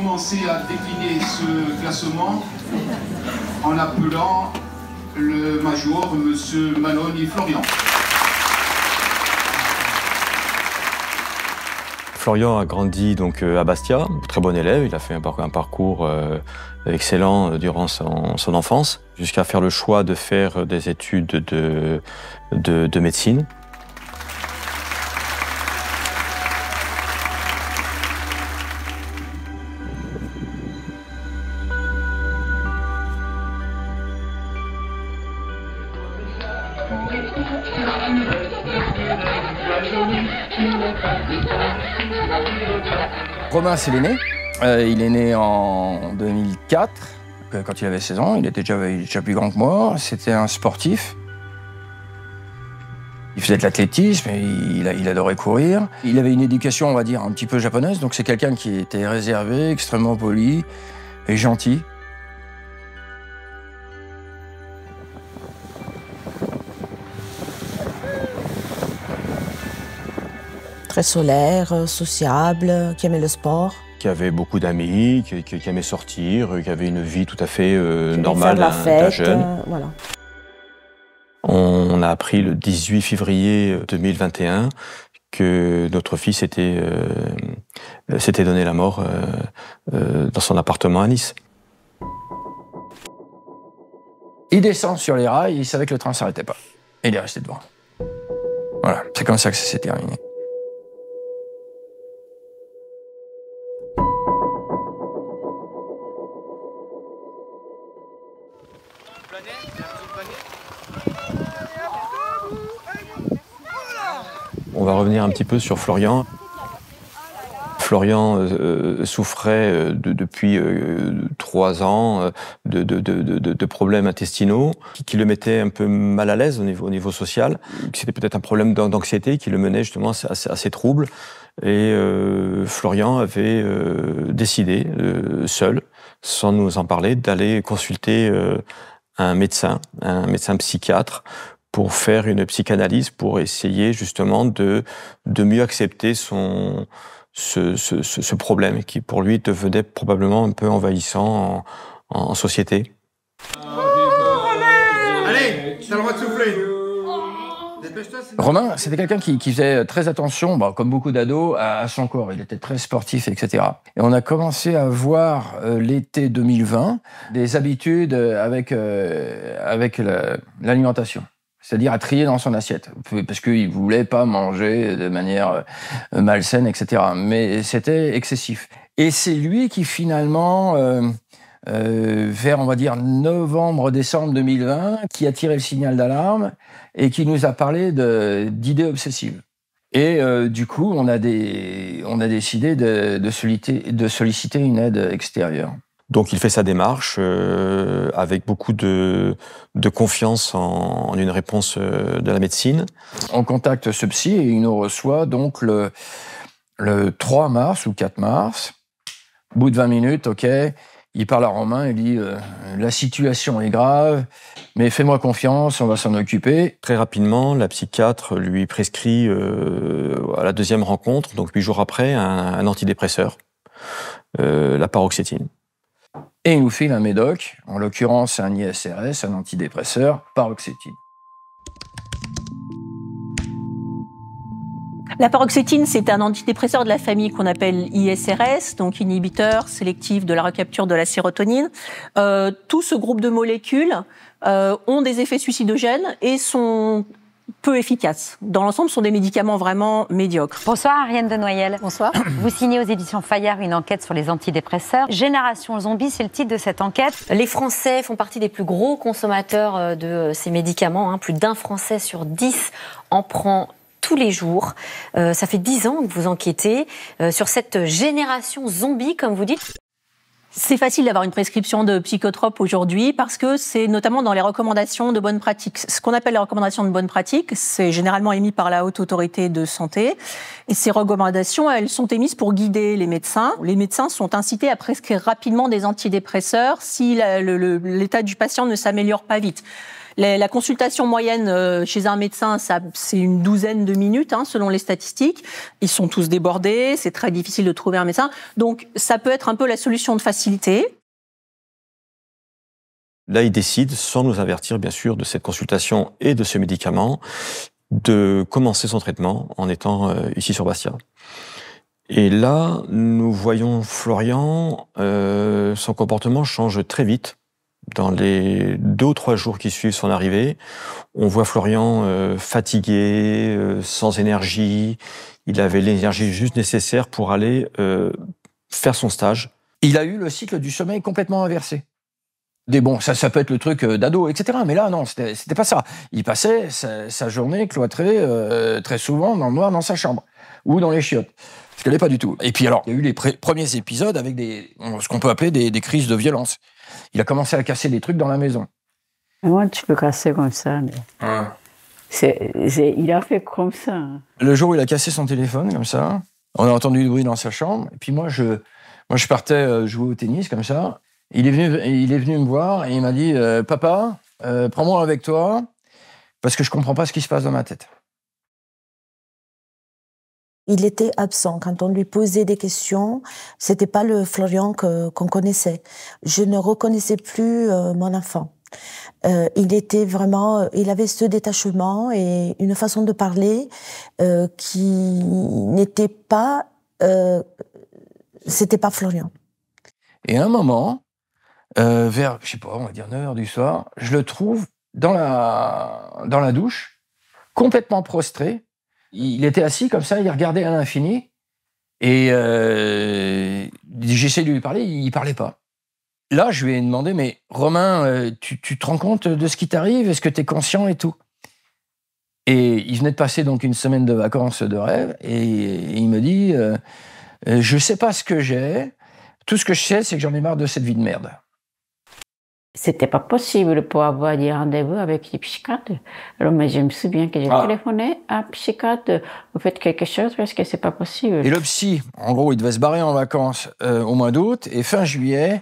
commencer à décliner ce classement en appelant le major, M. Manoni Florian. Florian a grandi donc euh, à Bastia, très bon élève, il a fait un parcours, euh, excellent euh, durant son, enfance, jusqu'à faire le choix de faire des études de médecine. C'est il est né. Euh, il est né en 2004, euh, quand il avait 16 ans. Il était déjà, déjà plus grand que moi. C'était un sportif. Il faisait de l'athlétisme, il, il, adorait courir. Il avait une éducation, on va dire, un petit peu japonaise, donc c'est quelqu'un qui était réservé, extrêmement poli et gentil. solaire, euh, sociable, euh, qui aimait le sport. Qui avait beaucoup d'amis, qui, aimait sortir, euh, qui avait une vie tout à fait normale hein, jeune. On a appris le 18 février 2021 que notre fils s'était donné la mort dans son appartement à Nice. Il descend sur les rails, il savait que le train ne s'arrêtait pas. il est resté devant. Voilà, c'est comme ça que ça s'est terminé. va revenir un petit peu sur Florian. Florian euh, euh, souffrait euh, depuis trois ans de, de, problèmes intestinaux qui, le mettaient un peu mal à l'aise au niveau, au niveau social. C'était peut-être un problème d'anxiété qui le menait justement à, à, à ces troubles. Et Florian avait décidé, seul, sans nous en parler, d'aller consulter un médecin, un médecin psychiatre, pour faire une psychanalyse, pour essayer justement de, de mieux accepter son, ce, problème qui pour lui devenait probablement un peu envahissant en, société. allez, le souffler. Romain, c'était quelqu'un qui, faisait très attention, bah, comme beaucoup d'ados, à, son corps. Il était très sportif, etc. Et on a commencé à voir euh, l'été 2020 des habitudes euh, avec, euh, avec l'alimentation c'est-à-dire à trier dans son assiette, parce qu'il voulait pas manger de manière euh, malsaine, etc. Mais c'était excessif. Et c'est lui qui finalement, euh, euh, vers on va dire novembre-décembre 2020, qui a tiré le signal d'alarme et qui nous a parlé d'idées obsessives. Et du coup, on a, décidé de solliciter une aide extérieure. Donc il fait sa démarche euh, avec beaucoup de, confiance en, une réponse euh, de la médecine. On contacte ce psy et il nous reçoit donc le, 3 mars ou 4 mars. bout de 20 minutes, ok, il parle à Romain, il dit euh, La situation est grave, mais fais-moi confiance, on va s'en occuper. Très rapidement, la psychiatre lui prescrit à la deuxième rencontre, donc huit jours après, un, antidépresseur, la paroxétine et il nous file un médoc, en l'occurrence un ISRS, un antidépresseur, paroxétine. La paroxétine, c'est un antidépresseur de la famille qu'on appelle ISRS, donc inhibiteur sélectif de la recapture de la sérotonine. Euh, tout ce groupe de molécules euh, ont des effets suicidogènes et sont peu efficaces. Dans l'ensemble, ce sont des médicaments vraiment médiocres. Bonsoir Ariane de Bonsoir. Vous signez aux éditions Fayard une enquête sur les antidépresseurs. Génération zombie, c'est le titre de cette enquête. Les Français font partie des plus gros consommateurs euh, de euh, ces médicaments. Hein. Plus d'un Français sur dix en prend tous les jours. Euh, ça fait dix ans que vous enquêtez sur cette génération zombie, comme vous dites. C'est facile d'avoir une prescription de psychotrope aujourd'hui parce que c'est notamment dans les recommandations de bonne pratique. Ce qu'on appelle les recommandations de bonne pratique, c'est généralement émis par la haute autorité de santé. Et ces recommandations, elles sont émises pour guider les médecins. Les médecins sont incités à prescrire rapidement des antidépresseurs si l'état du patient ne s'améliore pas vite la consultation moyenne euh, chez un médecin, c'est une douzaine de minutes, hein, selon les statistiques. Ils sont tous débordés, c'est très difficile de trouver un médecin. Donc, ça peut être un peu la solution de facilité. Là, il décide, sans nous avertir bien sûr de cette consultation et de ce médicament, de commencer son traitement en étant euh, ici sur Bastia. Et là, nous voyons Florian, euh, son comportement change très vite dans les deux ou trois jours qui suivent son arrivée, on voit Florian euh, fatigué, euh, sans énergie. Il avait l'énergie juste nécessaire pour aller euh, faire son stage. Il a eu le cycle du sommeil complètement inversé. Des bon, ça, ça peut être le truc d'ado, etc. Mais là, non, c'était pas ça. Il passait sa, journée cloîtrée très souvent dans le noir dans sa chambre ou dans les chiottes. Ce qu'elle n'est pas du tout. Et puis alors, il y a eu les premiers épisodes avec des, ce qu'on peut appeler des crises de violence. Il a commencé à casser des trucs dans la maison. Moi, tu peux casser comme ça. Mais... il a fait comme ça. Le jour où il a cassé son téléphone, comme ça, on a entendu du bruit dans sa chambre. Et puis moi, je, moi, je partais euh, jouer au tennis, comme ça. Il est venu, il est venu me voir et il m'a dit euh, Papa, euh, prends-moi avec toi, parce que je comprends pas ce qui se passe dans ma tête il était absent. Quand on lui posait des questions, c'était pas le Florian qu'on connaissait. Je ne reconnaissais plus euh, mon enfant. Euh, il était vraiment, euh, il avait ce détachement et une façon de parler qui n'était pas, c'était pas Florian. Et à un moment, vers, je sais pas, on va dire 9 heures du soir, je le trouve dans la, dans la douche, complètement prostré, il était assis comme ça, il regardait à l'infini. Et euh, j'essayais de lui parler, il parlait pas. Là, je lui ai demandé, mais Romain, euh, tu, te rends compte de ce qui t'arrive Est-ce que tu es conscient et tout Et il venait de passer donc une semaine de vacances de rêve, et, il me dit, je euh, je sais pas ce que j'ai, tout ce que je sais, c'est que j'en ai marre de cette vie de merde c'était pas possible pour avoir des rendez-vous avec les psychiatres. Alors, mais je me souviens que j'ai ah. téléphoné à un psychiatre, vous faites quelque chose parce que c'est pas possible. Et le psy, en gros, il devait se barrer en vacances euh, au mois d'août et fin juillet,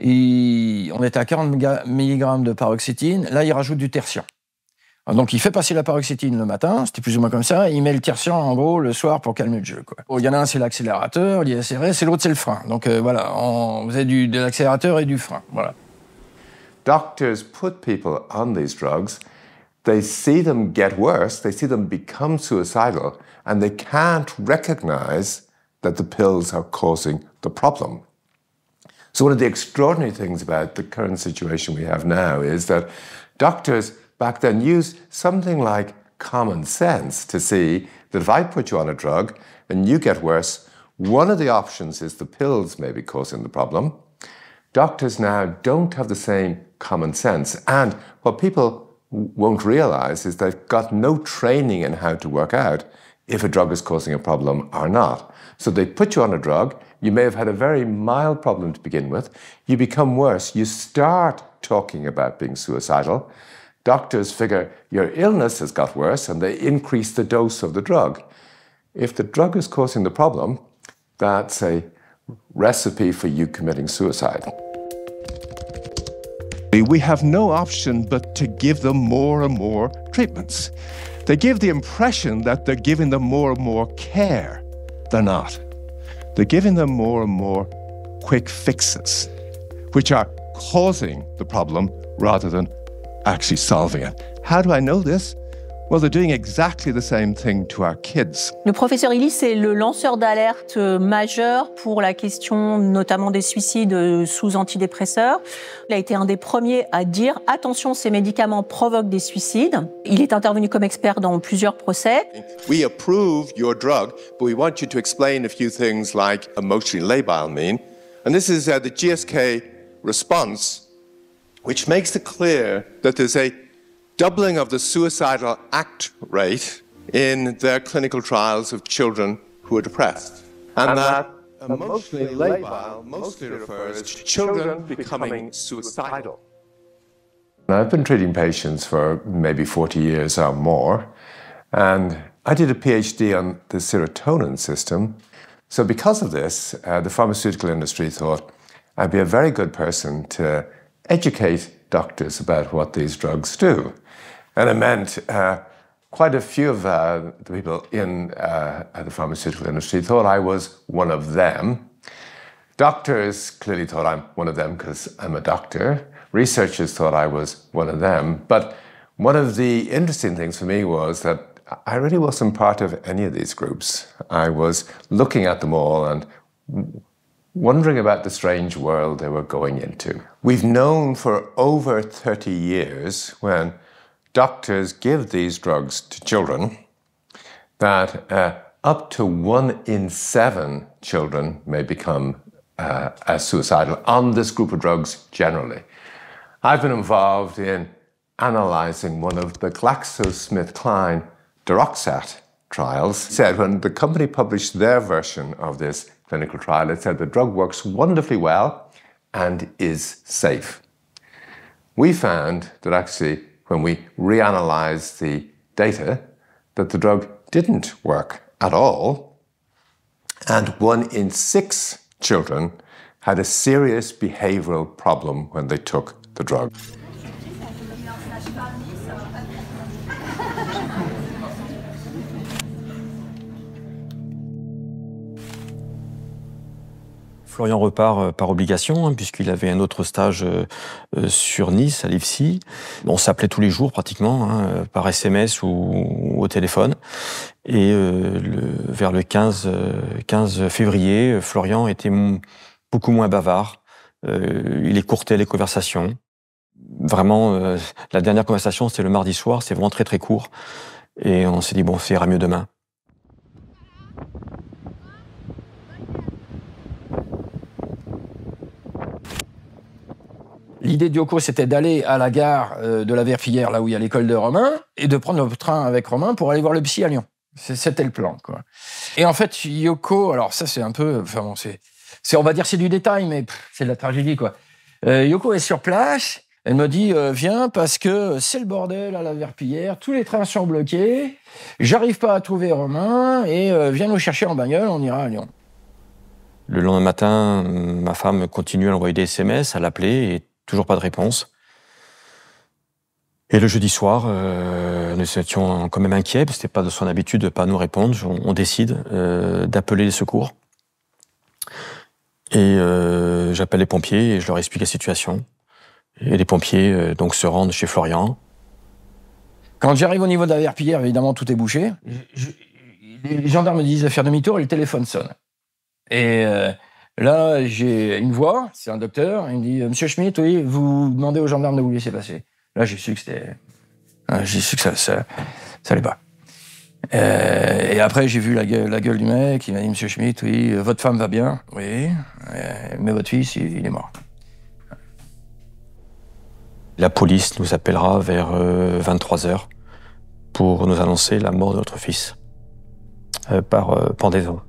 on était à 40 mg de paroxétine. Là, il rajoute du tertian. Donc il fait passer la paroxétine le matin, c'était plus ou moins comme ça, il met le tertian en gros le soir pour calmer le jeu. Il y en a un c'est l'accélérateur, l'ISRS, et l'autre c'est le frein. Donc euh, voilà, on faisait du, de l'accélérateur et du frein. Voilà. Doctors put people on these drugs. They see them get worse, they see them become suicidal, and they can't recognize that the pills are causing the problem. So, one of the extraordinary things about the current situation we have now is that doctors back then used something like common sense to see that if I put you on a drug and you get worse, one of the options is the pills may be causing the problem. Doctors now don't have the same common sense. And what people won't realize is they've got no training in how to work out if a drug is causing a problem or not. So they put you on a drug, you may have had a very mild problem to begin with, you become worse, you start talking about being suicidal. Doctors figure your illness has got worse and they increase the dose of the drug. If the drug is causing the problem, that's a recipe for you committing suicide we have no option but to give them more and more treatments. They give the impression that they're giving them more and more care. They're not. They're giving them more and more quick fixes, which are causing the problem rather than actually solving it. How do I know this? Le professeur Illis est le lanceur d'alerte majeur pour la question notamment des suicides sous antidépresseurs. Il a été un des premiers à dire attention, ces médicaments provoquent des suicides. Il est intervenu comme expert dans plusieurs procès. We approve your drug, but we want you to explain a few things like emotionally labile And this is uh, the GSK response, which makes it clear that there's a doubling of the suicidal act rate in their clinical trials of children who are depressed. And, and that, that emotionally labile mostly refers to children becoming suicidal. Now I've been treating patients for maybe 40 years or more, and I did a PhD on the serotonin system. So, because of this, uh, the pharmaceutical industry thought I'd be a very good person to educate doctors about what these drugs do. And it meant uh, quite a few of uh, the people in uh, the pharmaceutical industry thought I was one of them. Doctors clearly thought I'm one of them because I'm a doctor. Researchers thought I was one of them. But one of the interesting things for me was that I really wasn't part of any of these groups. I was looking at them all and wondering about the strange world they were going into. We've known for over 30 years when doctors give these drugs to children that uh, up to one in seven children may become uh, suicidal on this group of drugs generally. I've been involved in analyzing one of the GlaxoSmithKline Duroxat trials. It said when the company published their version of this clinical trial, it said the drug works wonderfully well and is safe. We found that actually when we reanalyzed the data that the drug didn't work at all. And one in six children had a serious behavioral problem when they took the drug. Florian repart euh, par obligation, hein, puisqu'il avait un autre stage euh, euh, sur Nice, à l'IFSI. On s'appelait tous les jours pratiquement, hein, par SMS ou, au téléphone. Et vers le 15, février, Florian était beaucoup moins bavard. il écourtait les conversations. Vraiment, la dernière conversation, c'est le mardi soir, c'est vraiment très très court. Et on s'est dit, bon, ça ira mieux demain. L'idée Yoko, c'était d'aller à la gare euh, de la Verpillière, là où il y a l'école de Romain, et de prendre le train avec Romain pour aller voir le psy à Lyon. C'était le plan, quoi. Et en fait, Yoko, alors ça, c'est un peu, enfin c'est, on va dire, c'est du détail, mais c'est de la tragédie, quoi. Euh, Yoko est sur place. Elle me dit euh, viens parce que c'est le bordel à la Verpillière, tous les trains sont bloqués, j'arrive pas à trouver Romain et viens nous chercher en bagnole, on ira à Lyon. Le lendemain matin, ma femme continue à envoyer des SMS, à l'appeler et toujours pas de réponse. Et le jeudi soir, euh, nous étions quand même inquiets, parce que c'était pas de son habitude de pas nous répondre. On, décide euh, d'appeler les secours. Et euh, j'appelle les pompiers et je leur explique la situation. Et les pompiers donc se rendent chez Florian. Quand j'arrive au niveau de la verpillière, évidemment tout est bouché. les gendarmes me disent de faire demi-tour et le téléphone sonne. Et Là, j'ai une voix, c'est un docteur, il me dit euh, Monsieur Schmitt, oui, vous demandez aux gendarmes de vous laisser passer. Là, j'ai su que c'était. Euh, j'ai su que ça, ça, allait pas. Euh, et après, j'ai vu la gueule, du mec, il m'a dit Monsieur Schmitt, oui, votre femme va bien, oui, mais votre fils, il est mort. La police nous appellera vers 23h pour nous annoncer la mort de notre fils par des pendaison.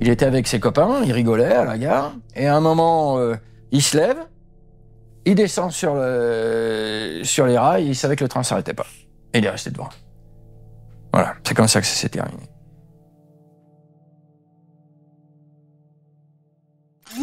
Il était avec ses copains, il rigolait à la gare, et à un moment, euh, il se lève, il descend sur, le, sur les rails, il savait que le train s'arrêtait pas. Et il est resté devant. Voilà, c'est comme ça que ça s'est terminé.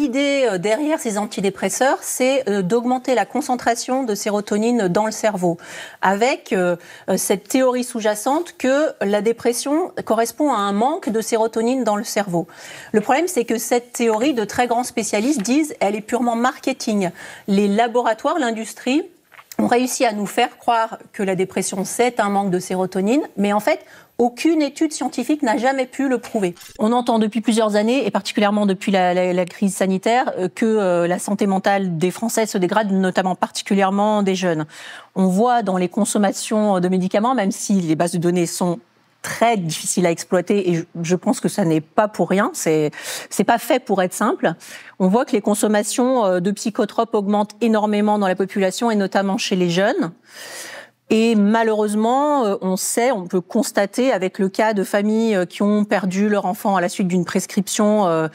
l'idée euh, derrière ces antidépresseurs, c'est euh, d'augmenter la concentration de sérotonine dans le cerveau, avec euh, cette théorie sous-jacente que la dépression correspond à un manque de sérotonine dans le cerveau. Le problème, c'est que cette théorie, de très grands spécialistes disent, elle est purement marketing. Les laboratoires, l'industrie, ont réussi à nous faire croire que la dépression, c'est un manque de sérotonine, mais en fait, aucune étude scientifique n'a jamais pu le prouver. On entend depuis plusieurs années, et particulièrement depuis la, crise sanitaire, euh, que euh, la santé mentale des Français se dégrade, notamment particulièrement des jeunes. On voit dans les consommations de médicaments, même si les bases de données sont très difficiles à exploiter et je pense que ça n'est pas pour rien, c'est c'est pas fait pour être simple. On voit que les consommations euh, de psychotropes augmentent énormément dans la population et notamment chez les jeunes. Et malheureusement, euh, on sait, on peut constater avec le cas de familles euh, qui ont perdu leur enfant à la suite d'une prescription euh,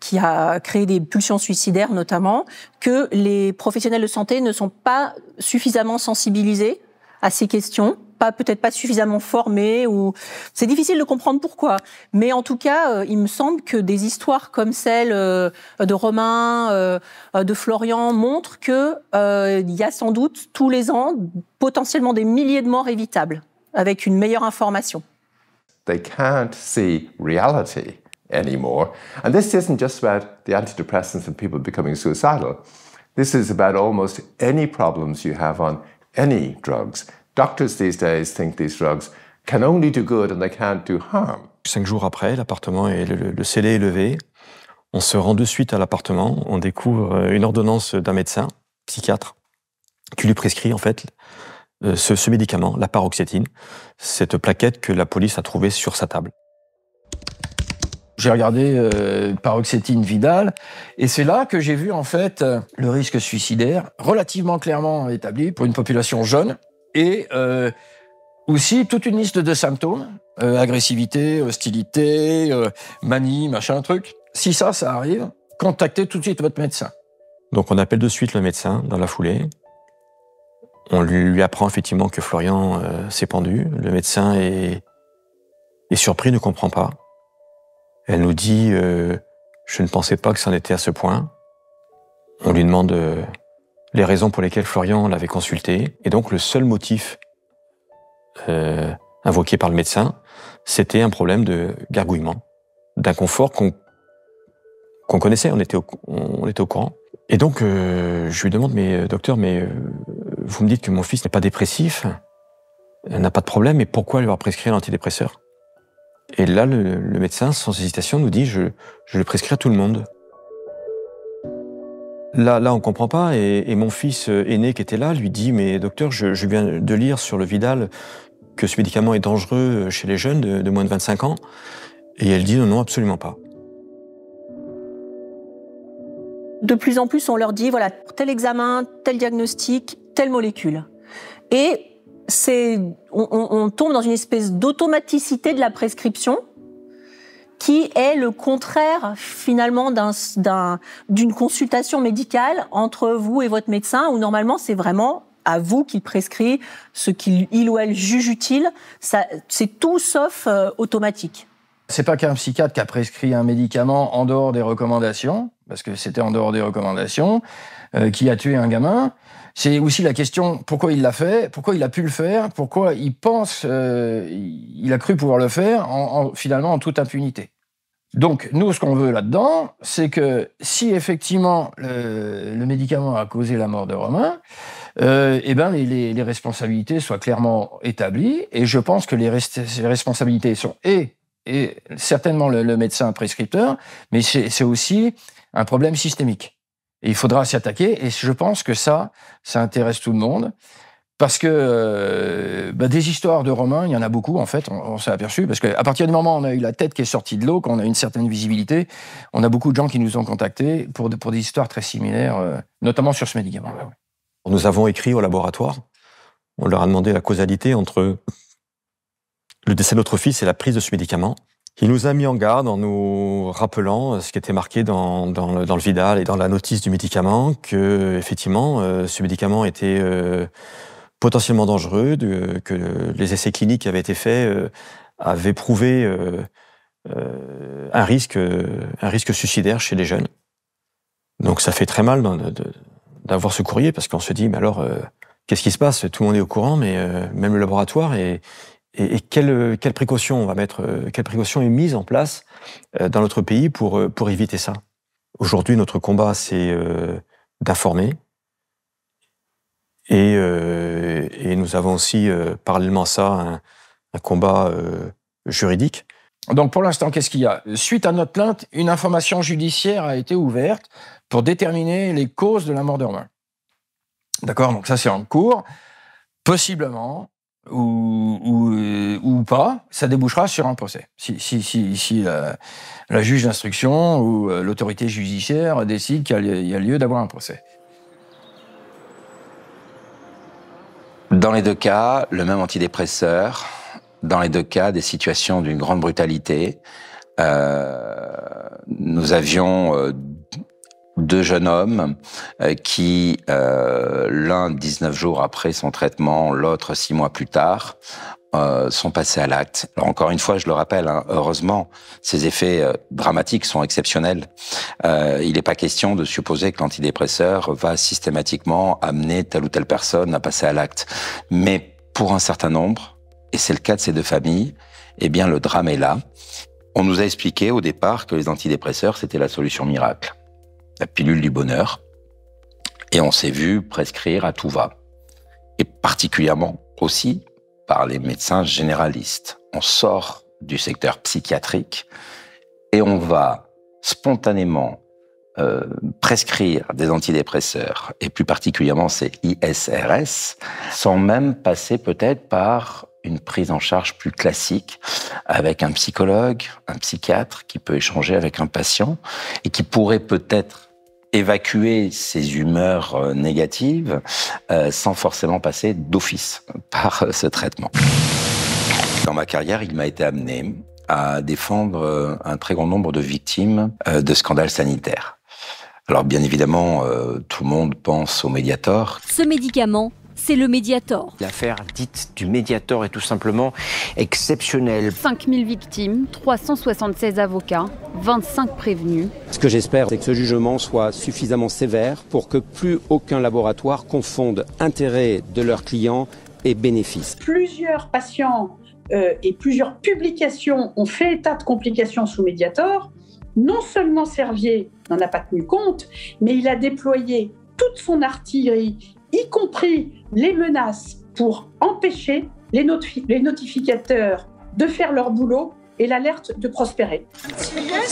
qui a créé des pulsions suicidaires notamment, que les professionnels de santé ne sont pas suffisamment sensibilisés à ces questions peut-être pas suffisamment formés ou c'est difficile de comprendre pourquoi. Mais en tout cas, euh, il me semble que des histoires comme celle euh, de Romain, euh, de Florian montrent que il y a sans doute tous les ans potentiellement des milliers de morts évitables avec une meilleure information. They can't see reality anymore. And this isn't just about the antidepressants and people becoming suicidal. This is about almost any problems you have on any drugs. Doctors these days think these drugs can only do good and they can't do harm. Cinq jours après, l'appartement est le, scellé est levé. On se rend de suite à l'appartement. On découvre euh, une ordonnance d'un médecin, psychiatre, qui lui prescrit en fait euh, ce, médicament, la paroxétine, cette plaquette que la police a trouvée sur sa table. J'ai regardé euh, Paroxétine Vidal et c'est là que j'ai vu en fait le risque suicidaire relativement clairement établi pour une population jeune et euh, aussi toute une liste de symptômes euh, agressivité, hostilité, euh, manie, machin, truc. Si ça, ça arrive, contactez tout de suite votre médecin. Donc on appelle de suite le médecin dans la foulée. On lui, apprend effectivement que Florian s'est pendu. Le médecin est, est, surpris, ne comprend pas. Elle nous dit Je ne pensais pas que ça en était à ce point. On lui demande les raisons pour lesquelles Florian l'avait consulté. Et donc le seul motif euh, invoqué par le médecin, c'était un problème de gargouillement, d'inconfort qu'on connaissait, on était, au, on au courant. Et donc euh, je lui demande, mais euh, docteur, mais vous me dites que mon fils n'est pas dépressif, n'a pas de problème, et pourquoi lui avoir prescrit un antidépresseur Et là, le, médecin, sans hésitation, nous dit, je, je le prescris à tout le monde. Là, on on comprend pas. Et, mon fils euh, aîné qui était là lui dit, mais docteur, je, viens de lire sur le Vidal que ce médicament est dangereux euh, chez les jeunes de, moins de 25 ans. Et elle dit, non, non, absolument pas. De plus en plus, on leur dit, voilà, tel examen, tel diagnostic, telle molécule. Et c'est, on, on tombe dans une espèce d'automaticité de la prescription qui est le contraire finalement d'une consultation médicale entre vous et votre médecin, où normalement c'est vraiment à vous qu'il prescrit ce qu'il ou elle juge utile. C'est tout sauf euh, automatique. C'est pas qu'un psychiatre qui a prescrit un médicament en dehors des recommandations, parce que c'était en dehors des recommandations, euh, qui a tué un gamin. C'est aussi la question pourquoi il l'a fait, pourquoi il a pu le faire, pourquoi il pense, euh, il a cru pouvoir le faire, en, finalement en toute impunité. Donc, nous, ce qu'on veut là-dedans, c'est que si effectivement le, médicament a causé la mort de Romain, euh, eh ben, les, responsabilités soient clairement établies. Et je pense que les, responsabilités sont et, et certainement le, le médecin prescripteur, mais c'est aussi un problème systémique. Et il faudra s'y attaquer. Et je pense que ça, ça intéresse tout le monde. Parce que euh, bah, des histoires de Romains, il y en a beaucoup en fait, on, s'est aperçu, parce qu'à partir du moment où on a eu la tête qui est sortie de l'eau, qu'on a une certaine visibilité, on a beaucoup de gens qui nous ont contactés pour, pour des histoires très similaires, euh, notamment sur ce médicament Nous avons écrit au laboratoire, on leur a demandé la causalité entre le décès de notre fils et la prise de ce médicament. Il nous a mis en garde en nous rappelant euh, ce qui était marqué dans, dans, le, Vidal et dans la notice du médicament, que effectivement, ce médicament était potentiellement dangereux, que les essais cliniques qui avaient été faits euh, avaient prouvé euh, euh, un, risque, un risque suicidaire chez les jeunes. Donc ça fait très mal d'avoir ce courrier parce qu'on se dit, mais alors, qu'est-ce qui se passe Tout le monde est au courant, mais même le laboratoire, et, et, quelle, précaution on va mettre, quelle précaution est mise en place dans notre pays pour éviter ça Aujourd'hui, notre combat, c'est d'informer, euh, et, nous avons aussi, euh, parallèlement à ça, un, combat euh, juridique. Donc pour l'instant, qu'est-ce qu'il y a Suite à notre plainte, une information judiciaire a été ouverte pour déterminer les causes de la mort Romain. D'accord Donc ça, c'est en cours. Possiblement, ou, pas, ça débouchera sur un procès. Si, la, juge d'instruction ou l'autorité judiciaire décide qu'il y a lieu d'avoir un procès. Dans les deux cas, le même antidépresseur. Dans les deux cas, des situations d'une grande brutalité. Euh, nous avions euh, deux jeunes hommes euh, qui, euh, l'un 19 jours après son traitement, l'autre six mois plus tard, euh, sont passés à l'acte. Alors encore une fois, je le rappelle, hein, heureusement, ces effets euh, dramatiques sont exceptionnels. il n'est pas question de supposer que l'antidépresseur va systématiquement amener telle ou telle personne à passer à l'acte. Mais pour un certain nombre, et c'est le cas de ces deux familles, eh bien le drame est là. On nous a expliqué au départ que les antidépresseurs, c'était la solution miracle la pilule du bonheur, et on s'est vu prescrire à tout va, et particulièrement aussi par les médecins généralistes. On sort du secteur psychiatrique et on va spontanément euh, prescrire des antidépresseurs, et plus particulièrement ces ISRS, sans même passer peut-être par une prise en charge plus classique avec un psychologue, un psychiatre qui peut échanger avec un patient et qui pourrait peut-être évacuer ces humeurs euh, négatives euh, sans forcément passer d'office par euh, ce traitement. Dans ma carrière, il m'a été amené à défendre un très grand nombre de victimes de scandales sanitaires. Alors bien évidemment, tout le monde pense au Mediator. Ce médicament c'est le Mediator. L'affaire dite du Mediator est tout simplement exceptionnelle. 5000 victimes, 376 avocats, 25 prévenus. Ce que j'espère, c'est que ce jugement soit suffisamment sévère pour que plus aucun laboratoire confonde intérêt de leurs clients et bénéfices. Plusieurs patients euh, et plusieurs publications ont fait état de complications sous Mediator. Non seulement Servier n'en a pas tenu compte, mais il a déployé toute son artillerie y compris les menaces pour empêcher les, notificateurs de faire leur boulot et l'alerte de prospérer.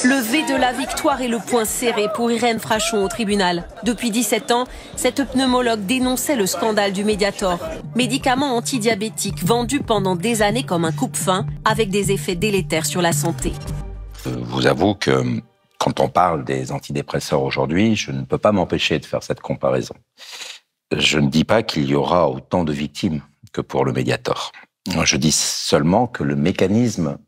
Le V de la victoire est le point serré pour Irène Frachon au tribunal. Depuis 17 ans, cette pneumologue dénonçait le scandale du Mediator, médicament antidiabétique vendu pendant des années comme un coupe fin avec des effets délétères sur la santé. Je euh, vous avoue que euh, quand on parle des antidépresseurs aujourd'hui, je ne peux pas m'empêcher de faire cette comparaison. Je ne dis pas qu'il y aura autant de victimes que pour le Mediator. Je dis seulement que le mécanisme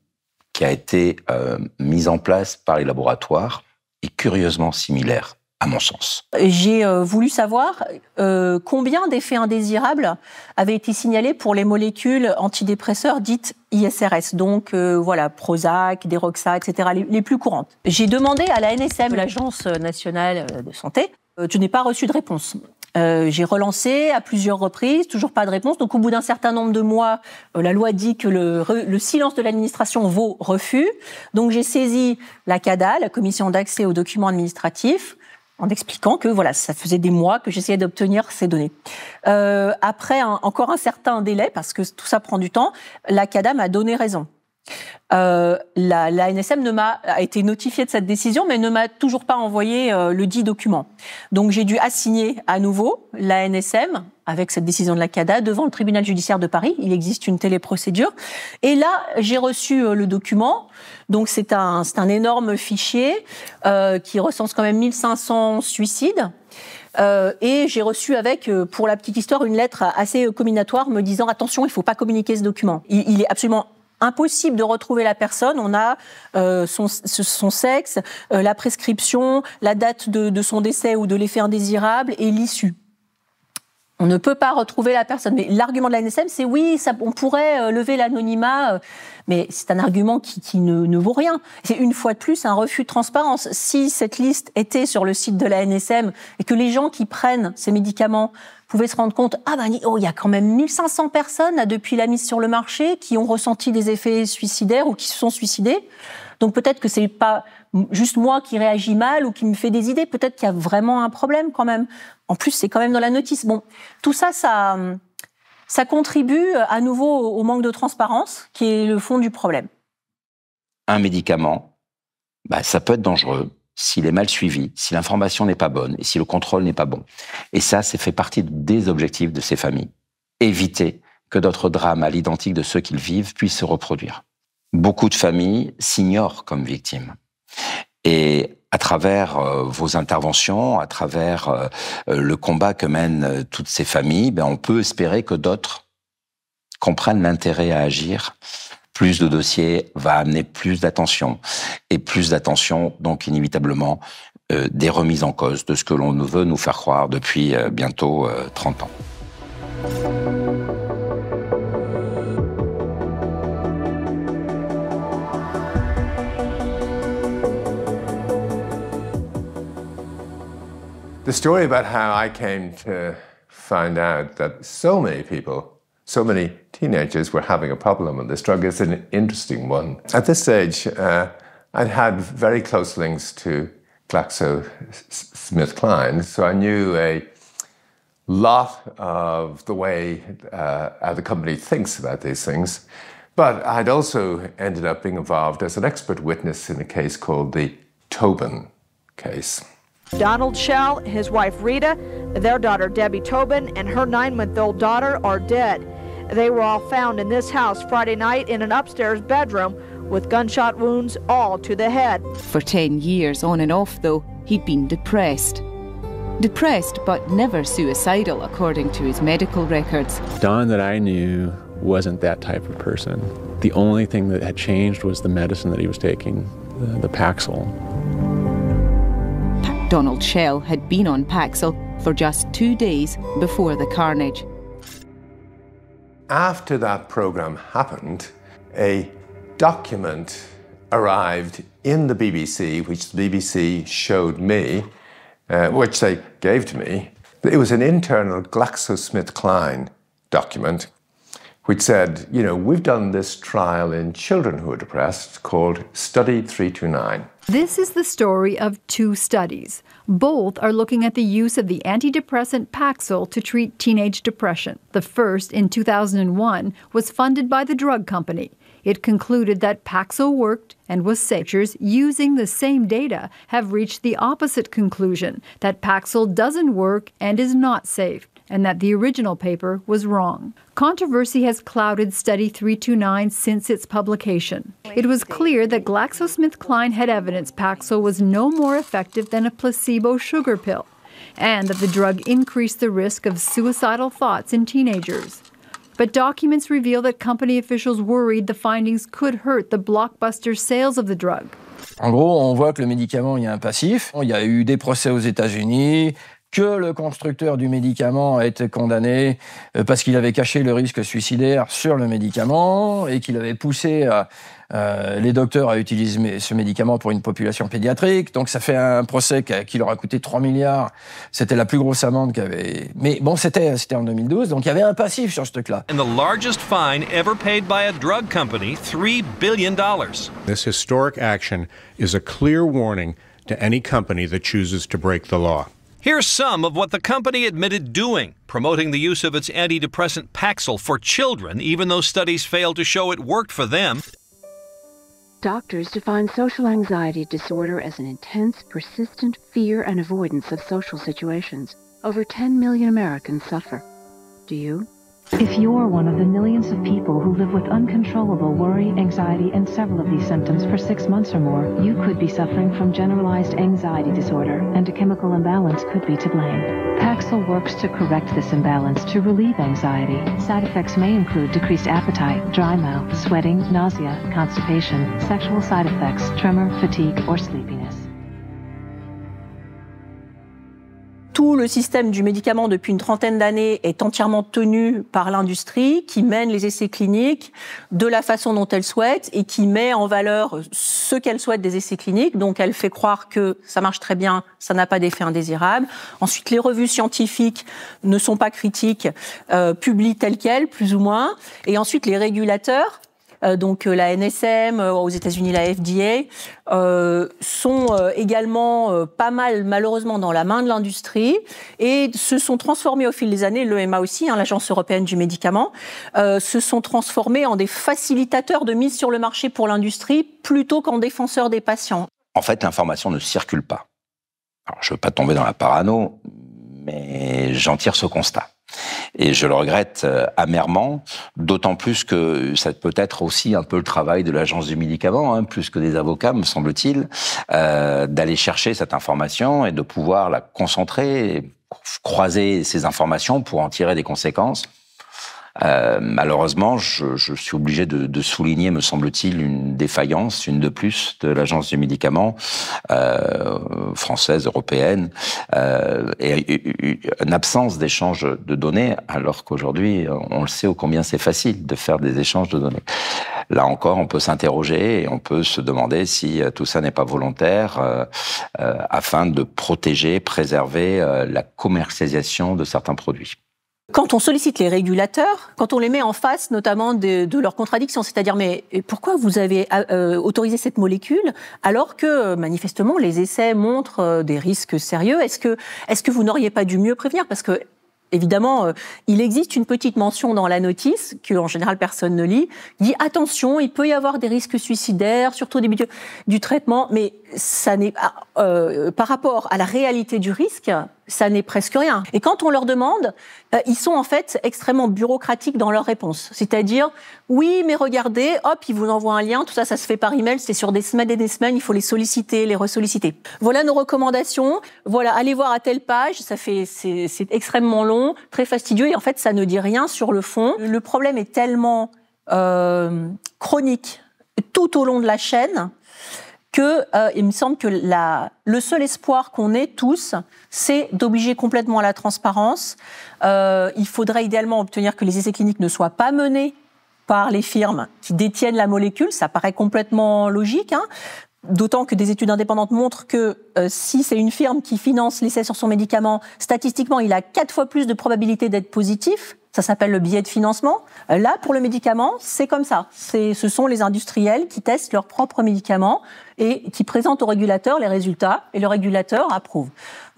qui a été euh, mis en place par les laboratoires est curieusement similaire, à mon sens. J'ai euh, voulu savoir euh, combien d'effets indésirables avaient été signalés pour les molécules antidépresseurs dites ISRS, donc voilà, Prozac, Deroxa, etc., les plus courantes. J'ai demandé à la NSM, l'Agence nationale de santé, je n'ai pas reçu de réponse. Euh, j'ai relancé à plusieurs reprises, toujours pas de réponse. Donc au bout d'un certain nombre de mois, euh, la loi dit que le, silence de l'administration vaut refus. Donc j'ai saisi la CADA, la Commission d'accès aux documents administratifs, en expliquant que voilà, ça faisait des mois que j'essayais d'obtenir ces données. Euh, après encore un certain délai, parce que tout ça prend du temps, la CADA m'a donné raison. Euh, la, NSM ne m'a a été notifiée de cette décision, mais ne m'a toujours pas envoyé euh, le dit document. Donc j'ai dû assigner à nouveau la NSM avec cette décision de la CADA devant le tribunal judiciaire de Paris. Il existe une téléprocédure. Et là, j'ai reçu euh, le document. Donc c'est un, un énorme fichier qui recense quand même 1500 suicides. et j'ai reçu avec, pour la petite histoire, une lettre assez combinatoire me disant attention, il ne faut pas communiquer ce document. Il, il, est absolument impossible de retrouver la personne. On a euh, son, sexe, euh, la prescription, la date de, de son décès ou de l'effet indésirable et l'issue on ne peut pas retrouver la personne. Mais l'argument de la NSM, c'est oui, on pourrait euh, lever l'anonymat, euh, mais c'est un argument qui, ne, vaut rien. C'est une fois de plus un refus de transparence. Si cette liste était sur le site de la NSM et que les gens qui prennent ces médicaments pouvaient se rendre compte, ah ben oh, il y a quand même 1500 personnes depuis la mise sur le marché qui ont ressenti des effets suicidaires ou qui se sont suicidées. Donc peut-être que c'est pas juste moi qui réagis mal ou qui me fait des idées. Peut-être qu'il y a vraiment un problème quand même. En plus, c'est quand même dans la notice. Bon, tout ça, ça, contribue euh, à nouveau au manque de transparence qui est le fond du problème. Un médicament, bah, ça peut être dangereux s'il est mal suivi, si l'information n'est pas bonne et si le contrôle n'est pas bon. Et ça, c'est fait partie des objectifs de ces familles. Éviter que d'autres drames à l'identique de ceux qu'ils vivent puissent se reproduire. Beaucoup de familles s'ignorent comme victimes. Et à travers euh, vos interventions, à travers euh, euh, le combat que mènent toutes ces familles, ben on peut espérer que d'autres comprennent l'intérêt à agir. Plus de dossiers va amener plus d'attention et plus d'attention, donc inévitablement, des remises en cause de ce que l'on veut nous faire croire depuis bientôt 30 ans. The story about how I came to find out that so many people, so many teenagers were having a problem with this drug is an interesting one. At this stage, uh, I'd had very close links to GlaxoSmithKline, so I knew a lot of the way uh, the company thinks about these things. But I'd also ended up being involved as an expert witness in a case called the Tobin case. Donald Shell, his wife Rita, their daughter Debbie Tobin, and her nine month old daughter are dead. They were all found in this house Friday night in an upstairs bedroom with gunshot wounds all to the head. For 10 years, on and off, though, he'd been depressed. Depressed, but never suicidal, according to his medical records. Don, that I knew, wasn't that type of person. The only thing that had changed was the medicine that he was taking, the, the Paxil. Donald Shell had been on Paxil for just two days before the carnage. After that programme happened, a document arrived in the BBC, which the BBC showed me, uh, which they gave to me. It was an internal GlaxoSmithKline document, which said, you know, we've done this trial in children who are depressed called Study 329. This is the story of two studies. Both are looking at the use of the antidepressant Paxil to treat teenage depression. The first, in 2001, was funded by the drug company. It concluded that Paxil worked and was safe. Using the same data have reached the opposite conclusion that Paxil doesn't work and is not safe and that the original paper was wrong. Controversy has clouded Study 329 since its publication. It was clear that GlaxoSmithKline had evidence Paxil was no more effective than a placebo sugar pill, and that the drug increased the risk of suicidal thoughts in teenagers. But documents reveal that company officials worried the findings could hurt the blockbuster sales of the drug. En gros, on voit que le médicament, il y a un passif. Il y a eu des procès aux États-Unis, que le constructeur du médicament a été condamné euh, parce qu'il avait caché le risque suicidaire sur le médicament et qu'il avait poussé euh, euh, les docteurs à utiliser ce médicament pour une population pédiatrique. Donc ça fait un procès qui leur a coûté 3 milliards. C'était la plus grosse amende avait. Mais bon, c'était c'était en 2012, donc il y avait un passif sur ce truc-là. the largest fine ever paid by a drug company, 3 billion dollars. This historic action is a clear warning to any company that chooses to break the law. Here's some of what the company admitted doing, promoting the use of its antidepressant Paxil for children, even though studies failed to show it worked for them. Doctors define social anxiety disorder as an intense, persistent fear and avoidance of social situations. Over 10 million Americans suffer. Do you? If you're one of the millions of people who live with uncontrollable worry, anxiety, and several of these symptoms for six months or more, you could be suffering from generalized anxiety disorder, and a chemical imbalance could be to blame. Paxil works to correct this imbalance to relieve anxiety. Side effects may include decreased appetite, dry mouth, sweating, nausea, constipation, sexual side effects, tremor, fatigue, or sleepiness. tout le système du médicament depuis une trentaine d'années est entièrement tenu par l'industrie qui mène les essais cliniques de la façon dont elle souhaite et qui met en valeur ce qu'elle souhaite des essais cliniques. Donc elle fait croire que ça marche très bien, ça n'a pas d'effet indésirable. Ensuite, les revues scientifiques ne sont pas critiques, euh, publient telles quelles, plus ou moins. Et ensuite, les régulateurs euh, donc euh, la NSM, euh, aux États-Unis la FDA, sont également pas mal malheureusement dans la main de l'industrie et se sont transformés au fil des années, l'EMA aussi, hein, l'Agence européenne du médicament, se sont transformés en des facilitateurs de mise sur le marché pour l'industrie plutôt qu'en défenseurs des patients. En fait, l'information ne circule pas. Alors, je ne veux pas tomber dans la parano, mais j'en tire ce constat. Et je le regrette euh, amèrement, d'autant plus que ça peut être aussi un peu le travail de l'agence du médicament, hein, plus que des avocats, me semble-t-il, euh, d'aller chercher cette information et de pouvoir la concentrer, croiser ces informations pour en tirer des conséquences. Euh, malheureusement, je, suis obligé de, souligner, me semble-t-il, une défaillance, une de plus, de l'Agence du médicament euh, française, européenne, euh, et, une absence d'échange de données, alors qu'aujourd'hui, on le sait au combien c'est facile de faire des échanges de données. Là encore, on peut s'interroger et on peut se demander si tout ça n'est pas volontaire afin de protéger, préserver la commercialisation de certains produits quand on sollicite les régulateurs, quand on les met en face notamment de, leurs contradictions, c'est-à-dire mais pourquoi vous avez euh, euh, autorisé cette molécule alors que manifestement les essais montrent euh, des risques sérieux Est-ce que, est que vous n'auriez pas dû mieux prévenir Parce que évidemment, il existe une petite mention dans la notice, que en général personne ne lit, qui dit attention, il peut y avoir des risques suicidaires, surtout début du, du traitement, mais ça n'est euh, par rapport à la réalité du risque, ça n'est presque rien. Et quand on leur demande, euh, ils sont en fait extrêmement bureaucratiques dans leurs réponses. C'est-à-dire, oui, mais regardez, hop, ils vous envoient un lien, tout ça, ça se fait par email, c'est sur des semaines et des semaines, il faut les solliciter, les ressolliciter. Voilà nos recommandations, voilà, allez voir à telle page, ça fait, c'est extrêmement long, très fastidieux, et en fait, ça ne dit rien sur le fond. Le problème est tellement euh, chronique tout au long de la chaîne que euh, il me semble que la, le seul espoir qu'on ait tous, c'est d'obliger complètement à la transparence. Euh, il faudrait idéalement obtenir que les essais cliniques ne soient pas menés par les firmes qui détiennent la molécule. Ça paraît complètement logique. Hein. D'autant que des études indépendantes montrent que euh, si c'est une firme qui finance l'essai sur son médicament, statistiquement, il a quatre fois plus de probabilité d'être positif ça s'appelle le billet de financement. Euh, là, pour le médicament, c'est comme ça. Ce sont les industriels qui testent leurs propres médicaments et qui présentent au régulateur les résultats et le régulateur approuve.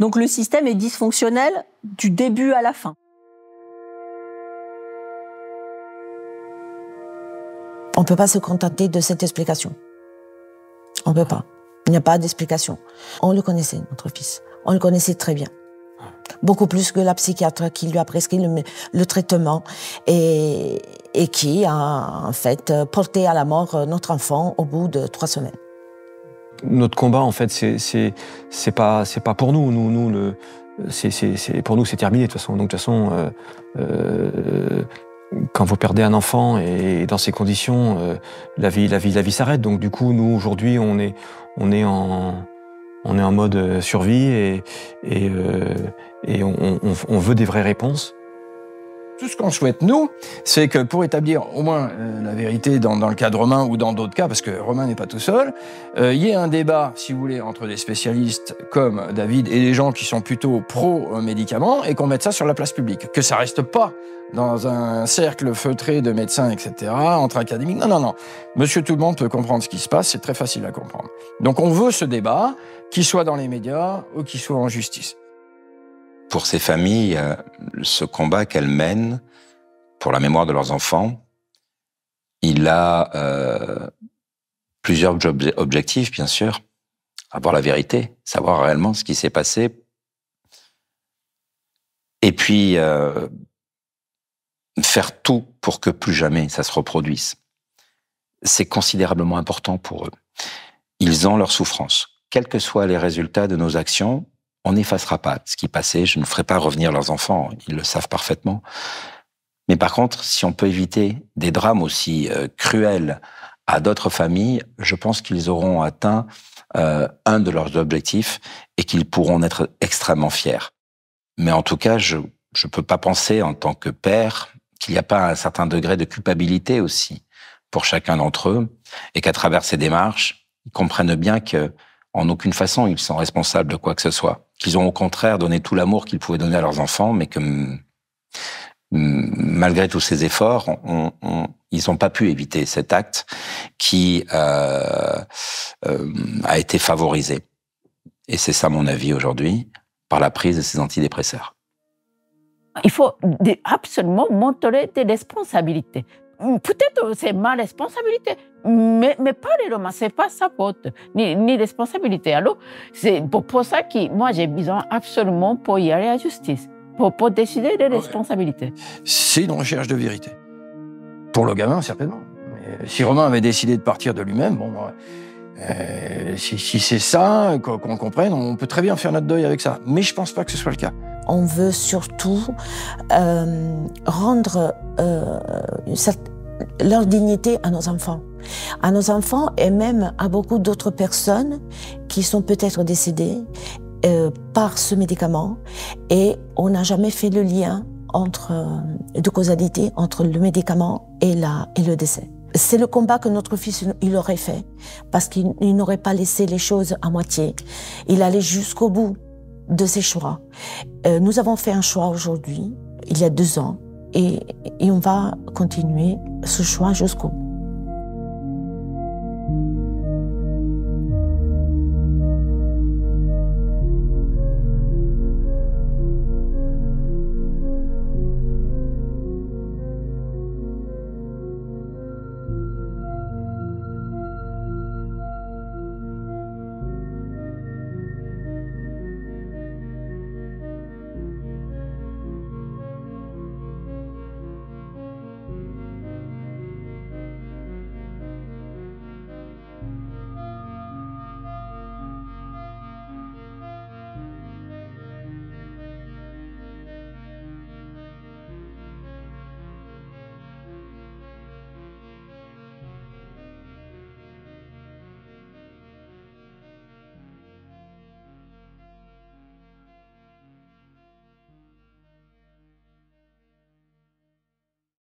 Donc le système est dysfonctionnel du début à la fin. On ne peut pas se contenter de cette explication. On ne peut pas. Il n'y a pas d'explication. On le connaissait, notre fils. On le connaissait très bien beaucoup plus que la psychiatre qui lui a prescrit le, traitement et, qui a en fait porté à la mort notre enfant au bout de trois semaines notre combat, en fait, c'est c'est pas c'est pas pour nous. Nous, nous le c'est pour nous c'est terminé de toute façon. Donc de toute façon, euh, euh, quand vous perdez un enfant et, dans ces conditions, euh, la vie la vie la vie s'arrête. Donc du coup, nous aujourd'hui, on est on est en on est en mode euh, survie et, euh, on, veut des vraies réponses. Tout ce qu'on souhaite, nous, c'est que pour établir au moins euh, la vérité dans, le cas de Romain ou dans d'autres cas, parce que Romain n'est pas tout seul, il y ait un débat, si vous voulez, entre des spécialistes comme David et des gens qui sont plutôt pro-médicaments et qu'on mette ça sur la place publique. Que ça reste pas dans un cercle feutré de médecins, etc., entre académiques. Non, non, non. Monsieur tout le monde peut comprendre ce qui se passe, c'est très facile à comprendre. Donc on veut ce débat, qu'ils soient dans les médias ou qu'ils soient en justice. Pour ces familles, euh, ce combat qu'elles mènent pour la mémoire de leurs enfants, il a euh, plusieurs objectifs, bien sûr. Avoir la vérité, savoir réellement ce qui s'est passé. Et puis, euh, faire tout pour que plus jamais ça se reproduise. C'est considérablement important pour eux. Ils ont leur souffrance quels que soient les résultats de nos actions, on n'effacera pas ce qui passait. Je ne ferai pas revenir leurs enfants, ils le savent parfaitement. Mais par contre, si on peut éviter des drames aussi euh, cruels à d'autres familles, je pense qu'ils auront atteint euh, un de leurs objectifs et qu'ils pourront être extrêmement fiers. Mais en tout cas, je ne peux pas penser en tant que père qu'il n'y a pas un certain degré de culpabilité aussi pour chacun d'entre eux et qu'à travers ces démarches, ils comprennent bien que en aucune façon, ils sont responsables de quoi que ce soit. Qu'ils ont au contraire donné tout l'amour qu'ils pouvaient donner à leurs enfants, mais que mm, malgré tous ces efforts, ils n'ont pas pu éviter cet acte qui euh, euh, a été favorisé. Et c'est ça mon avis aujourd'hui, par la prise de ces antidépresseurs. Il faut absolument montrer des responsabilités. Mm, peut-être c'est ma responsabilité, mais, mais pas les Romains, c'est pas sa faute, ni, ni responsabilité. Alors, c'est pour, ça que moi, j'ai besoin absolument pour y aller à justice, pour, pour décider des responsabilités. C'est une recherche de vérité. Pour le gamin, certainement. si Romain avait décidé de partir de lui-même, bon, euh, euh, si, c'est ça, qu'on comprenne, on peut très bien faire notre deuil avec ça. Mais je pense pas que ce soit le cas. On veut surtout euh, rendre euh, leur dignité à nos enfants, à nos enfants et même à beaucoup d'autres personnes qui sont peut-être décédées par ce médicament. Et on n'a jamais fait le lien entre de causalité entre le médicament et et le décès. C'est le combat que notre fils, il aurait fait, parce qu'il n'aurait pas laissé les choses à moitié. Il allait jusqu'au bout de ses choix. Euh, nous avons fait un choix aujourd'hui, il y a deux ans, et, et on va continuer ce choix jusqu'au bout.